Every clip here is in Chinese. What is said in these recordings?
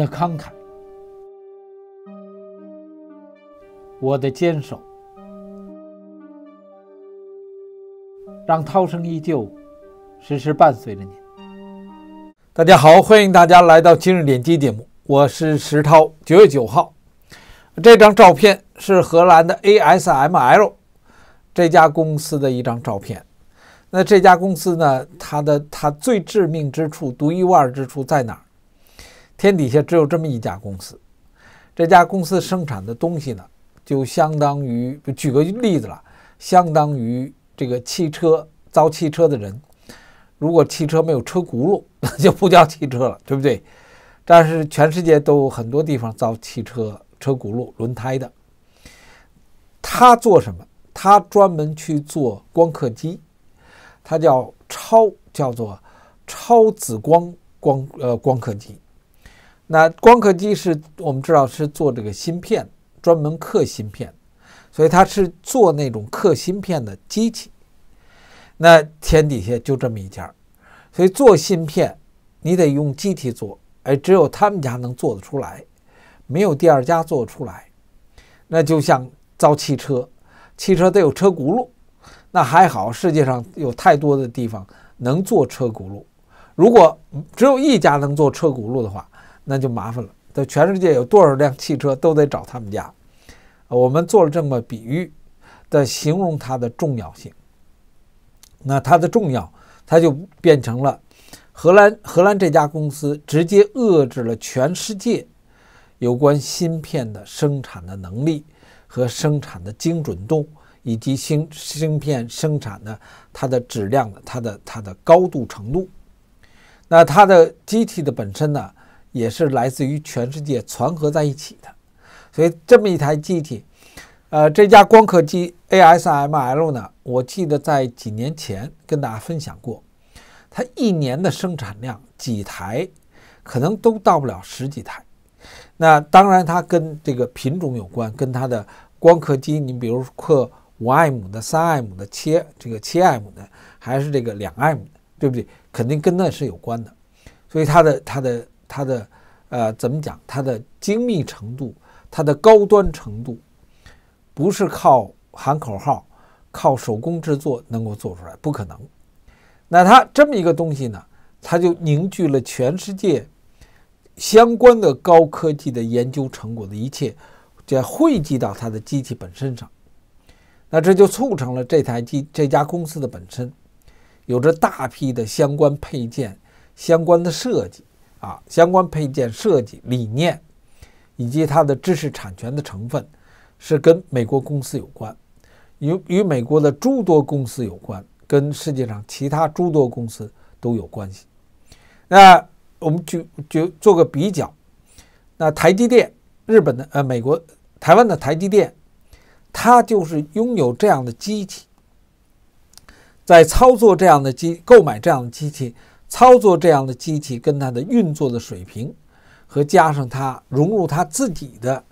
的慷慨，我的坚守，让涛声依旧，时时伴随着你。大家好，欢迎大家来到今日点击节目，我是石涛。九月九号，这张照片是荷兰的 ASML 这家公司的一张照片。那这家公司呢？它的它最致命之处、独一无二之处在哪儿？天底下只有这么一家公司，这家公司生产的东西呢，就相当于举个例子了，相当于这个汽车造汽车的人，如果汽车没有车轱辘，那 就不叫汽车了，对不对？但是全世界都很多地方造汽车车轱辘轮胎的，他做什么？他专门去做光刻机，他叫超叫做超紫光光呃光刻机。那光刻机是我们知道是做这个芯片，专门刻芯片，所以它是做那种刻芯片的机器。那天底下就这么一家，所以做芯片你得用机器做，哎，只有他们家能做得出来，没有第二家做得出来。那就像造汽车，汽车得有车轱辘，那还好，世界上有太多的地方能做车轱辘。如果只有一家能做车轱辘的话，那就麻烦了，在全世界有多少辆汽车都得找他们家。我们做了这么比喻的形容它的重要性。那它的重要，它就变成了荷兰荷兰这家公司直接遏制了全世界有关芯片的生产的能力和生产的精准度，以及芯芯片生产的它的质量的它的它的高度程度。那它的机体的本身呢？也是来自于全世界攒合在一起的，所以这么一台机器，呃，这家光刻机 ASML 呢，我记得在几年前跟大家分享过，它一年的生产量几台，可能都到不了十几台。那当然，它跟这个品种有关，跟它的光刻机，你比如刻五 M 姆的、三 M 姆的、切这个七 M 姆的，还是这个两 M 姆的，对不对？肯定跟那是有关的。所以它的它的。它的呃，怎么讲？它的精密程度，它的高端程度，不是靠喊口号、靠手工制作能够做出来，不可能。那它这么一个东西呢，它就凝聚了全世界相关的高科技的研究成果的一切，这汇集到它的机器本身上。那这就促成了这台机这家公司的本身有着大批的相关配件、相关的设计。啊，相关配件设计理念，以及它的知识产权的成分，是跟美国公司有关，与与美国的诸多公司有关，跟世界上其他诸多公司都有关系。那我们就就做个比较，那台积电，日本的呃，美国台湾的台积电，它就是拥有这样的机器，在操作这样的机，购买这样的机器。操作这样的机器跟它的运作的水平，和加上它融入它自己的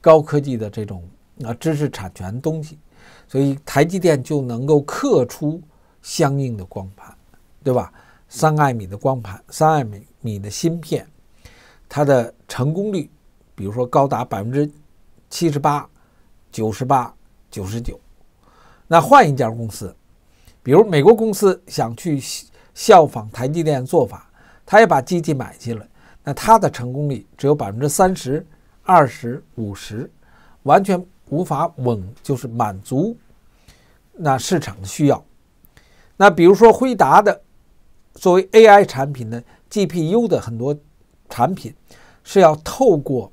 高科技的这种啊知识产权东西，所以台积电就能够刻出相应的光盘，对吧？三纳米的光盘，三纳米米的芯片，它的成功率，比如说高达百分之七十八、九十八、九十九。那换一家公司，比如美国公司想去。效仿台积电做法，他也把机器买进来。那他的成功率只有百分之三十二、十、五十，完全无法稳，就是满足那市场的需要。那比如说辉达的作为 AI 产品的 GPU 的很多产品，是要透过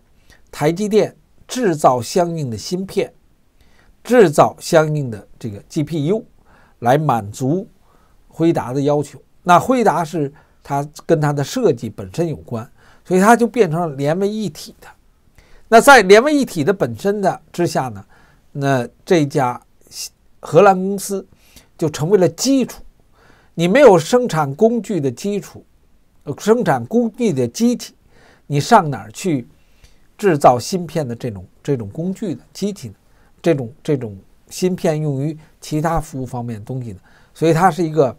台积电制造相应的芯片，制造相应的这个 GPU 来满足辉达的要求。那惠达是，它跟它的设计本身有关，所以它就变成了连为一体的。那在连为一体的本身的之下呢，那这家荷兰公司就成为了基础。你没有生产工具的基础，生产工具的机体，你上哪儿去制造芯片的这种这种工具的机体呢？这种这种芯片用于其他服务方面的东西呢？所以它是一个。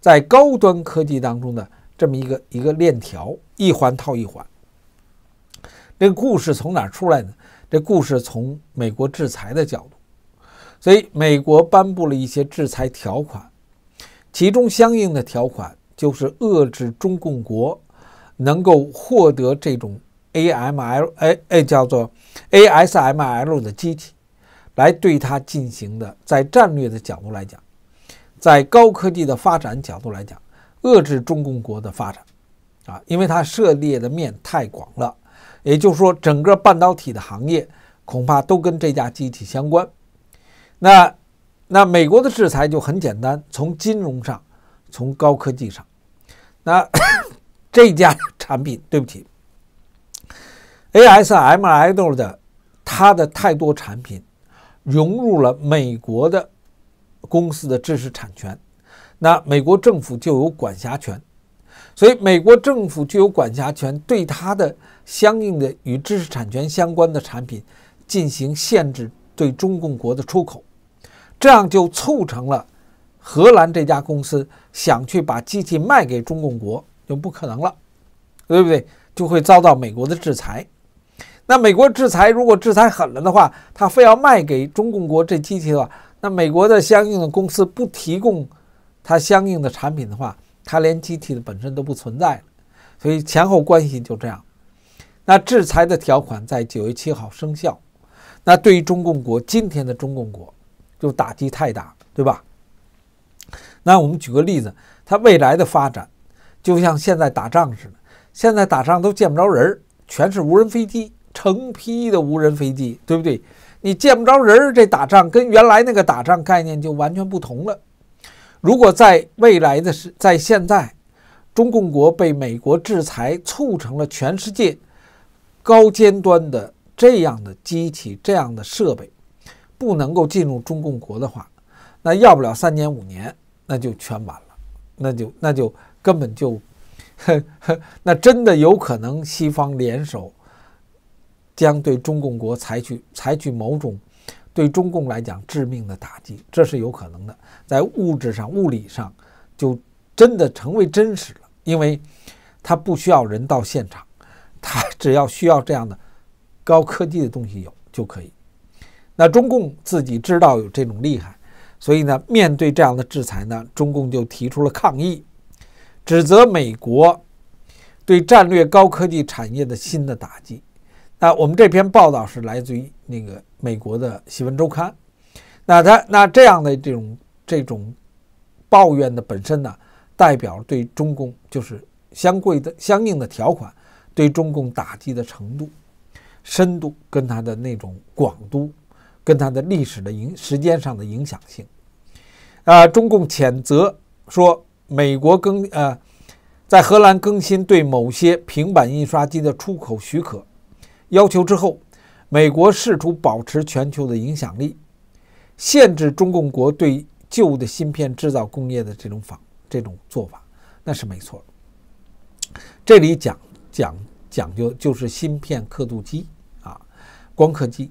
在高端科技当中的这么一个一个链条，一环套一环。这个故事从哪出来呢？这故事从美国制裁的角度，所以美国颁布了一些制裁条款，其中相应的条款就是遏制中共国能够获得这种 A M L 哎哎叫做 A S M L 的机器，来对它进行的，在战略的角度来讲。在高科技的发展角度来讲，遏制中共国的发展，啊，因为它涉猎的面太广了，也就是说，整个半导体的行业恐怕都跟这架机器相关。那，那美国的制裁就很简单，从金融上，从高科技上。那 这架产品，对不起，A S M l 的它的太多产品融入了美国的。公司的知识产权，那美国政府就有管辖权，所以美国政府就有管辖权，对它的相应的与知识产权相关的产品进行限制，对中共国的出口，这样就促成了荷兰这家公司想去把机器卖给中共国就不可能了，对不对？就会遭到美国的制裁。那美国制裁如果制裁狠了的话，他非要卖给中共国这机器的话。那美国的相应的公司不提供它相应的产品的话，它连机体的本身都不存在了，所以前后关系就这样。那制裁的条款在九月七号生效，那对于中共国今天的中共国就打击太大了，对吧？那我们举个例子，它未来的发展就像现在打仗似的，现在打仗都见不着人儿，全是无人飞机，成批的无人飞机，对不对？你见不着人儿，这打仗跟原来那个打仗概念就完全不同了。如果在未来的是在现在，中共国被美国制裁，促成了全世界高尖端的这样的机器、这样的设备不能够进入中共国的话，那要不了三年五年，那就全完了，那就那就根本就，呵呵，那真的有可能西方联手。将对中共国采取采取某种对中共来讲致命的打击，这是有可能的。在物质上、物理上，就真的成为真实了，因为它不需要人到现场，它只要需要这样的高科技的东西有就可以。那中共自己知道有这种厉害，所以呢，面对这样的制裁呢，中共就提出了抗议，指责美国对战略高科技产业的新的打击。那我们这篇报道是来自于那个美国的《新闻周刊》。那他那这样的这种这种抱怨的本身呢，代表对中共就是相贵的相应的条款对中共打击的程度、深度跟他的那种广度，跟他的历史的影时间上的影响性。啊，中共谴责说，美国更呃，在荷兰更新对某些平板印刷机的出口许可。要求之后，美国试图保持全球的影响力，限制中共国对旧的芯片制造工业的这种仿这种做法，那是没错。这里讲讲讲究就是芯片刻度机啊，光刻机。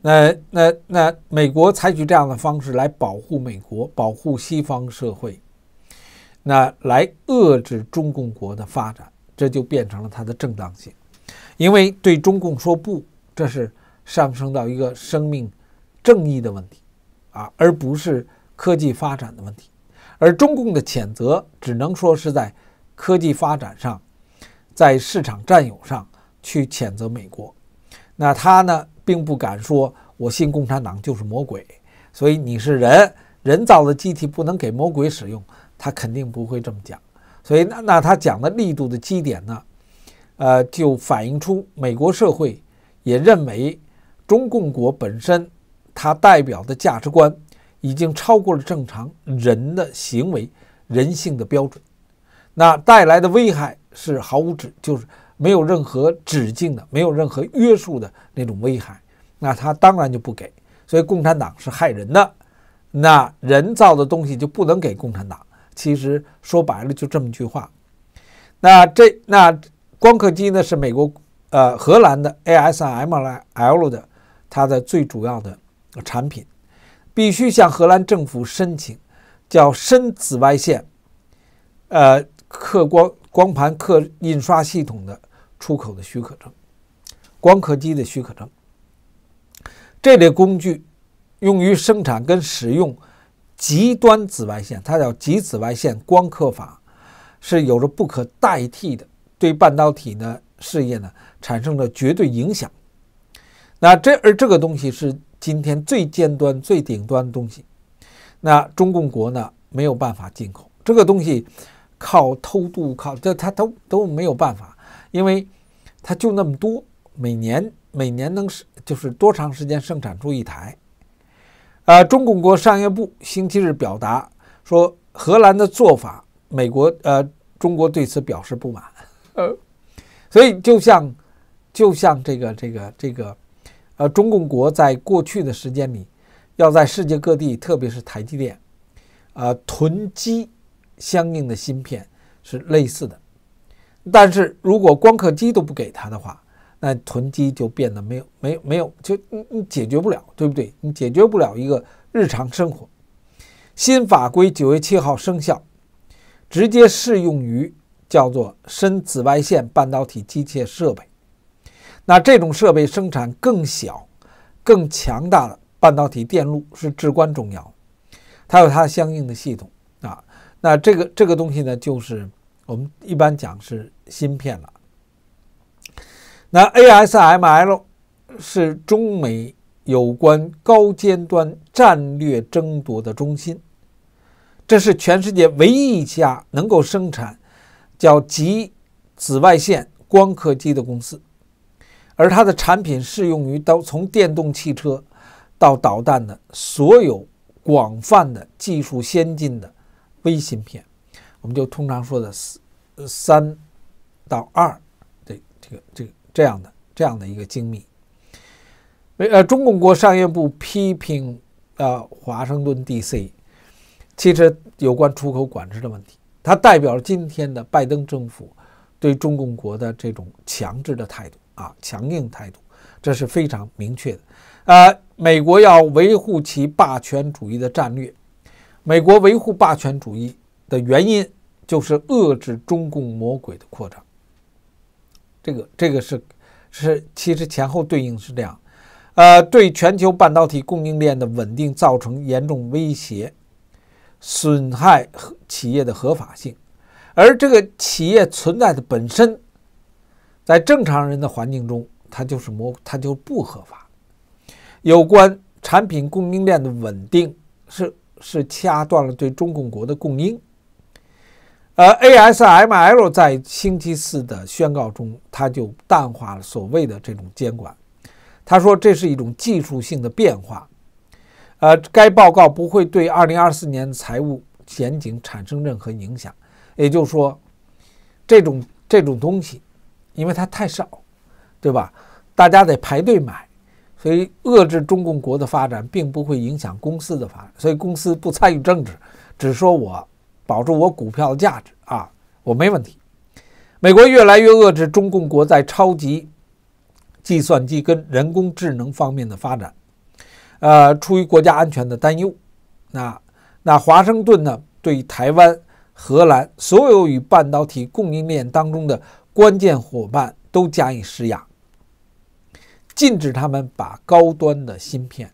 那那那美国采取这样的方式来保护美国，保护西方社会，那来遏制中共国的发展，这就变成了它的正当性。因为对中共说不，这是上升到一个生命正义的问题啊，而不是科技发展的问题。而中共的谴责，只能说是在科技发展上，在市场占有上去谴责美国。那他呢，并不敢说“我信共产党就是魔鬼”，所以你是人，人造的机体不能给魔鬼使用，他肯定不会这么讲。所以，那那他讲的力度的基点呢？呃，就反映出美国社会也认为，中共国本身它代表的价值观已经超过了正常人的行为人性的标准，那带来的危害是毫无止，就是没有任何止境的，没有任何约束的那种危害。那他当然就不给，所以共产党是害人的，那人造的东西就不能给共产党。其实说白了就这么一句话，那这那。光刻机呢是美国、呃荷兰的 ASML 的，它的最主要的，产品必须向荷兰政府申请，叫深紫外线，呃刻光光盘刻印刷系统的出口的许可证，光刻机的许可证。这类工具，用于生产跟使用极端紫外线，它叫极紫外线光刻法，是有着不可代替的。对半导体呢事业呢产生了绝对影响。那这而这个东西是今天最尖端、最顶端的东西。那中共国呢没有办法进口这个东西，靠偷渡靠这他都都没有办法，因为他就那么多，每年每年能是就是多长时间生产出一台？啊，中共国商业部星期日表达说，荷兰的做法，美国呃中国对此表示不满。呃，所以就像，就像这个这个这个，呃，中共国在过去的时间里，要在世界各地，特别是台积电，呃，囤积相应的芯片是类似的。但是如果光刻机都不给他的话，那囤积就变得没有没有没有，就你你解决不了，对不对？你解决不了一个日常生活。新法规九月七号生效，直接适用于。叫做深紫外线半导体机械设备，那这种设备生产更小、更强大的半导体电路是至关重要，它有它相应的系统啊。那这个这个东西呢，就是我们一般讲是芯片了。那 ASML 是中美有关高尖端战略争夺的中心，这是全世界唯一一家能够生产。叫极紫外线光刻机的公司，而它的产品适用于到从电动汽车到导弹的所有广泛的技术先进的微芯片，我们就通常说的三到二这这个这个、这样的这样的一个精密。为呃，中共国商务部批评呃华盛顿 DC 其实有关出口管制的问题。它代表了今天的拜登政府对中共国的这种强制的态度啊，强硬态度，这是非常明确的。呃，美国要维护其霸权主义的战略，美国维护霸权主义的原因就是遏制中共魔鬼的扩张。这个，这个是是，其实前后对应是这样。呃，对全球半导体供应链的稳定造成严重威胁。损害企业的合法性，而这个企业存在的本身，在正常人的环境中，它就是模，它就不合法。有关产品供应链的稳定，是是掐断了对中共国的供应。而 ASML 在星期四的宣告中，它就淡化了所谓的这种监管，他说这是一种技术性的变化。呃，该报告不会对2024年财务前景产生任何影响。也就是说，这种这种东西，因为它太少，对吧？大家得排队买，所以遏制中共国的发展并不会影响公司的发展。所以公司不参与政治，只说我保住我股票的价值啊，我没问题。美国越来越遏制中共国在超级计算机跟人工智能方面的发展。呃，出于国家安全的担忧，那那华盛顿呢，对台湾、荷兰所有与半导体供应链当中的关键伙伴都加以施压，禁止他们把高端的芯片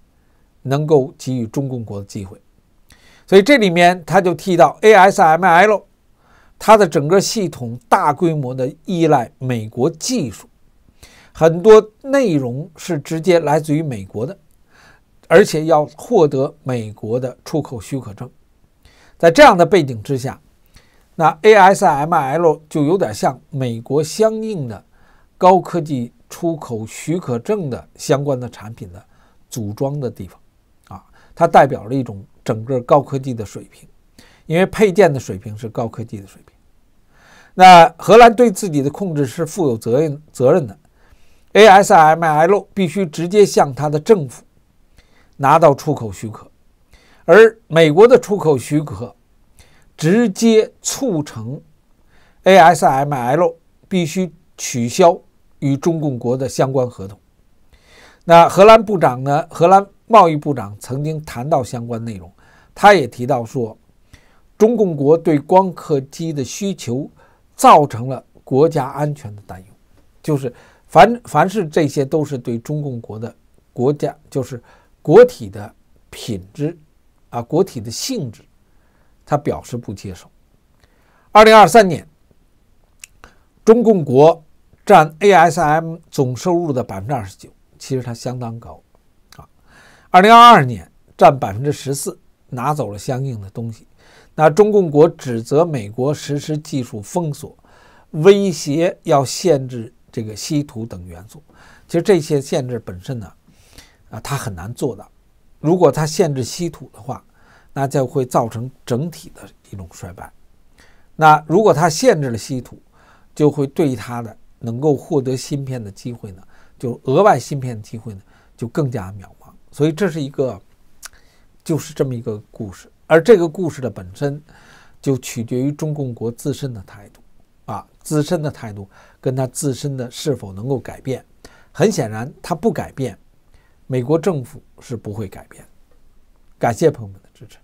能够给予中共国的机会。所以这里面他就提到 ASML，它的整个系统大规模的依赖美国技术，很多内容是直接来自于美国的。而且要获得美国的出口许可证，在这样的背景之下，那 ASML 就有点像美国相应的高科技出口许可证的相关的产品的组装的地方啊，它代表了一种整个高科技的水平，因为配件的水平是高科技的水平。那荷兰对自己的控制是负有责任责任的，ASML 必须直接向他的政府。拿到出口许可，而美国的出口许可直接促成 ASML 必须取消与中共国的相关合同。那荷兰部长呢？荷兰贸易部长曾经谈到相关内容，他也提到说，中共国对光刻机的需求造成了国家安全的担忧，就是凡凡是这些都是对中共国的国家就是。国体的品质啊，国体的性质，他表示不接受。二零二三年，中共国占 ASM 总收入的百分之二十九，其实它相当高啊。二零二二年占百分之十四，拿走了相应的东西。那中共国指责美国实施技术封锁，威胁要限制这个稀土等元素。其实这些限制本身呢？啊，他很难做到。如果他限制稀土的话，那就会造成整体的一种衰败。那如果他限制了稀土，就会对他的能够获得芯片的机会呢，就额外芯片的机会呢，就更加渺茫。所以这是一个，就是这么一个故事。而这个故事的本身，就取决于中共国自身的态度啊，自身的态度跟他自身的是否能够改变。很显然，他不改变。美国政府是不会改变的。感谢朋友们的支持。